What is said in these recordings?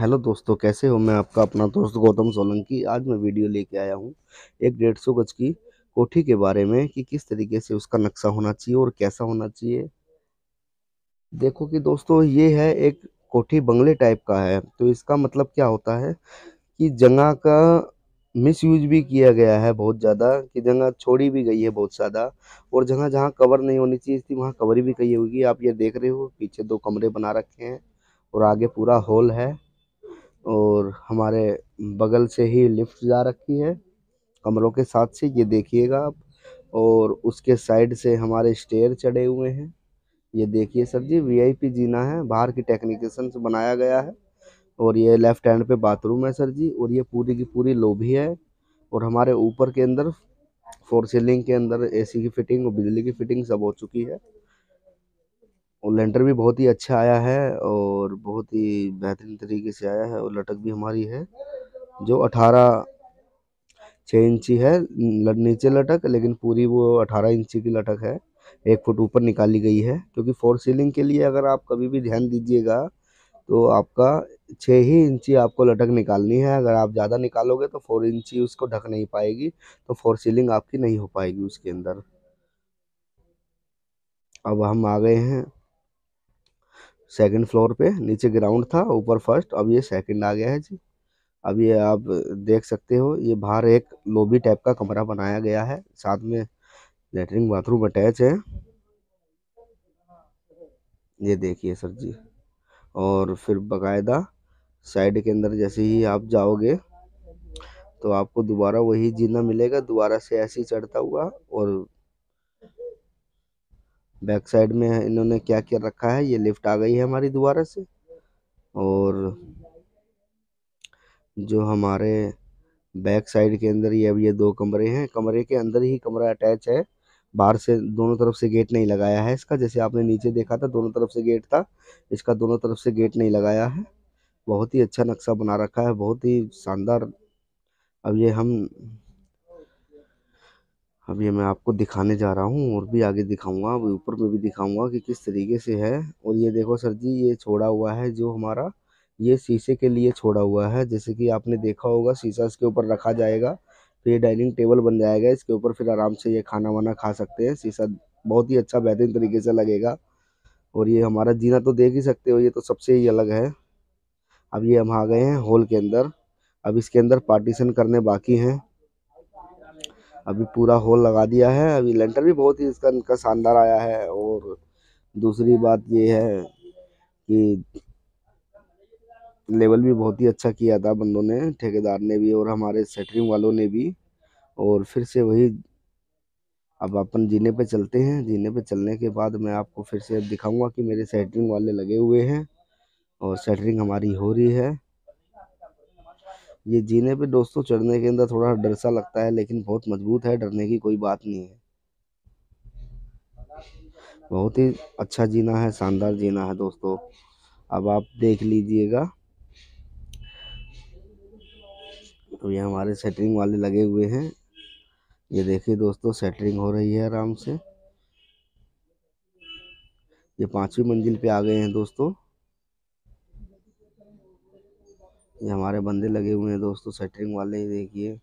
hello दोस्तों कैसे हो मैं आपका अपना दोस्त गौतम सोलंकी आज मैं वीडियो लेके आया हूँ एक डेढ़ सौ गज की कोठी के बारे में कि किस तरीके से उसका नक्शा होना चाहिए और कैसा होना चाहिए देखो कि दोस्तों ये है एक कोठी बंगले टाइप का है तो इसका मतलब क्या होता है कि जगह का मिस यूज भी किया गया है बहुत ज़्यादा कि जगह छोड़ी भी गई है बहुत ज़्यादा और जगह जहाँ कवर नहीं होनी चाहिए थी वहाँ कवर भी कही होगी आप ये देख रहे हो पीछे दो कमरे बना रखे हैं और आगे पूरा हॉल है और हमारे बगल से ही लिफ्ट जा रखी है कमरों के साथ से ये देखिएगा आप और उसके साइड से हमारे स्टेयर चढ़े हुए हैं ये देखिए सर जी वीआईपी जीना है बाहर की टेक्निकेशन से बनाया गया है और ये लेफ्ट हैंड पे बाथरूम है सर जी और ये पूरी की पूरी लोभी है और हमारे ऊपर के अंदर फोर सीलिंग के अंदर एसी की फिटिंग और बिजली की फिटिंग सब हो चुकी है और लेंटर भी बहुत ही अच्छा आया है और बहुत ही बेहतरीन तरीके से आया है और लटक भी हमारी है जो अठारह छः इंची है नीचे लटक लेकिन पूरी वो अठारह इंची की लटक है एक फुट ऊपर निकाली गई है क्योंकि फोर सीलिंग के लिए अगर आप कभी भी ध्यान दीजिएगा तो आपका छः ही इंची आपको लटक निकालनी है अगर आप ज़्यादा निकालोगे तो फोर इंची उसको ढक नहीं पाएगी तो फोर सीलिंग आपकी नहीं हो पाएगी उसके अंदर अब हम आ गए हैं सेकंड फ्लोर पे नीचे ग्राउंड था ऊपर फर्स्ट अब ये सेकंड आ गया है जी अब ये आप देख सकते हो ये बाहर एक लोबी टाइप का कमरा बनाया गया है साथ में लेटरिन बाथरूम अटैच है ये देखिए सर जी और फिर बाकायदा साइड के अंदर जैसे ही आप जाओगे तो आपको दोबारा वही जीना मिलेगा दोबारा से ऐसे ही चढ़ता हुआ और बैक साइड में इन्होंने क्या क्या रखा है ये लिफ्ट आ गई है हमारी दोबारा से और जो हमारे बैक साइड के अंदर ये अब ये दो कमरे हैं कमरे के अंदर ही कमरा अटैच है बाहर से दोनों तरफ से गेट नहीं लगाया है इसका जैसे आपने नीचे देखा था दोनों तरफ से गेट था इसका दोनों तरफ से गेट नहीं लगाया है बहुत ही अच्छा नक्शा बना रखा है बहुत ही शानदार अब ये हम अब ये मैं आपको दिखाने जा रहा हूँ और भी आगे दिखाऊंगा अभी ऊपर में भी दिखाऊंगा कि किस तरीके से है और ये देखो सर जी ये छोड़ा हुआ है जो हमारा ये शीशे के लिए छोड़ा हुआ है जैसे कि आपने देखा होगा शीशा इसके ऊपर रखा जाएगा फिर ये डाइनिंग टेबल बन जाएगा इसके ऊपर फिर आराम से ये खाना वाना खा सकते हैं शीशा बहुत ही अच्छा बेहतरीन तरीके से लगेगा और ये हमारा जीना तो देख ही सकते हो ये तो सबसे ही अलग है अब ये हम आ गए हैं हॉल के अंदर अब इसके अंदर पार्टीशन करने बाकी हैं अभी पूरा होल लगा दिया है अभी लेंटर भी बहुत ही इसका इनका शानदार आया है और दूसरी बात ये है कि लेवल भी बहुत ही अच्छा किया था बंदों ने ठेकेदार ने भी और हमारे सेटरिंग वालों ने भी और फिर से वही अब अपन जीने पे चलते हैं जीने पे चलने के बाद मैं आपको फिर से दिखाऊंगा कि मेरे सेटरिंग वाले लगे हुए हैं और सेटरिंग हमारी हो रही है ये जीने पे दोस्तों चढ़ने के अंदर थोड़ा डर सा लगता है लेकिन बहुत मजबूत है डरने की कोई बात नहीं है बहुत ही अच्छा जीना है शानदार जीना है दोस्तों अब आप देख लीजिएगा तो ये हमारे सेटरिंग वाले लगे हुए हैं ये देखिए दोस्तों सेटरिंग हो रही है आराम से ये पांचवी मंजिल पे आ गए हैं दोस्तों ये हमारे बंदे लगे हुए हैं दोस्तों शटरिंग वाले देखिए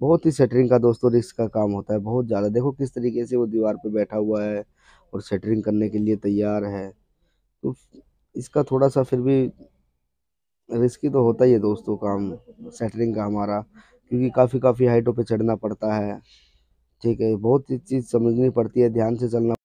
बहुत ही शटरिंग का दोस्तों रिस्क का काम होता है बहुत ज़्यादा देखो किस तरीके से वो दीवार पे बैठा हुआ है और शटरिंग करने के लिए तैयार है तो इसका थोड़ा सा फिर भी रिस्की तो होता ही है दोस्तों काम सेटरिंग का हमारा क्योंकि काफ़ी काफ़ी हाइटों पे चढ़ना पड़ता है ठीक है बहुत ही चीज़ समझनी पड़ती है ध्यान से चलना